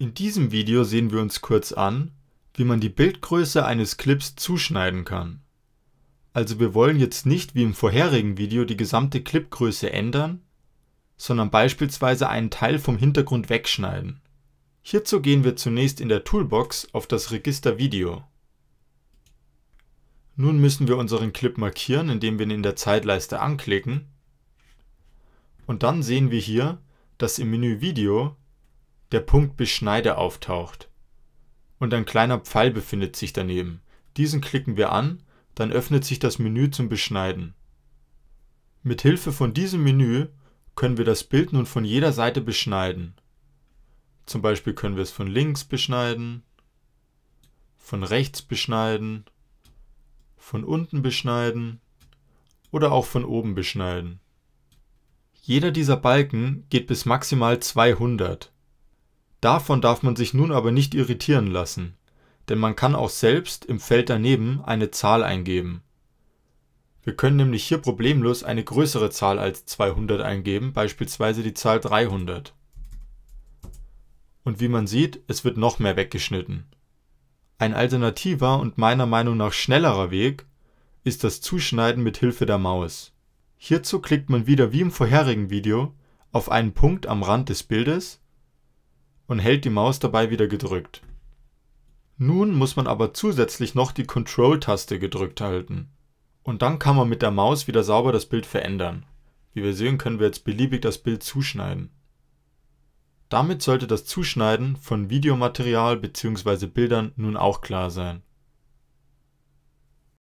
In diesem Video sehen wir uns kurz an, wie man die Bildgröße eines Clips zuschneiden kann. Also wir wollen jetzt nicht wie im vorherigen Video die gesamte Clipgröße ändern, sondern beispielsweise einen Teil vom Hintergrund wegschneiden. Hierzu gehen wir zunächst in der Toolbox auf das Register Video. Nun müssen wir unseren Clip markieren, indem wir ihn in der Zeitleiste anklicken. Und dann sehen wir hier, dass im Menü Video der Punkt Beschneide auftaucht. Und ein kleiner Pfeil befindet sich daneben. Diesen klicken wir an, dann öffnet sich das Menü zum Beschneiden. Mit Hilfe von diesem Menü können wir das Bild nun von jeder Seite beschneiden. Zum Beispiel können wir es von links beschneiden, von rechts beschneiden, von unten beschneiden oder auch von oben beschneiden. Jeder dieser Balken geht bis maximal 200. Davon darf man sich nun aber nicht irritieren lassen, denn man kann auch selbst im Feld daneben eine Zahl eingeben. Wir können nämlich hier problemlos eine größere Zahl als 200 eingeben, beispielsweise die Zahl 300. Und wie man sieht, es wird noch mehr weggeschnitten. Ein alternativer und meiner Meinung nach schnellerer Weg ist das Zuschneiden mit Hilfe der Maus. Hierzu klickt man wieder wie im vorherigen Video auf einen Punkt am Rand des Bildes und hält die Maus dabei wieder gedrückt. Nun muss man aber zusätzlich noch die Control-Taste gedrückt halten. Und dann kann man mit der Maus wieder sauber das Bild verändern. Wie wir sehen, können wir jetzt beliebig das Bild zuschneiden. Damit sollte das Zuschneiden von Videomaterial bzw. Bildern nun auch klar sein.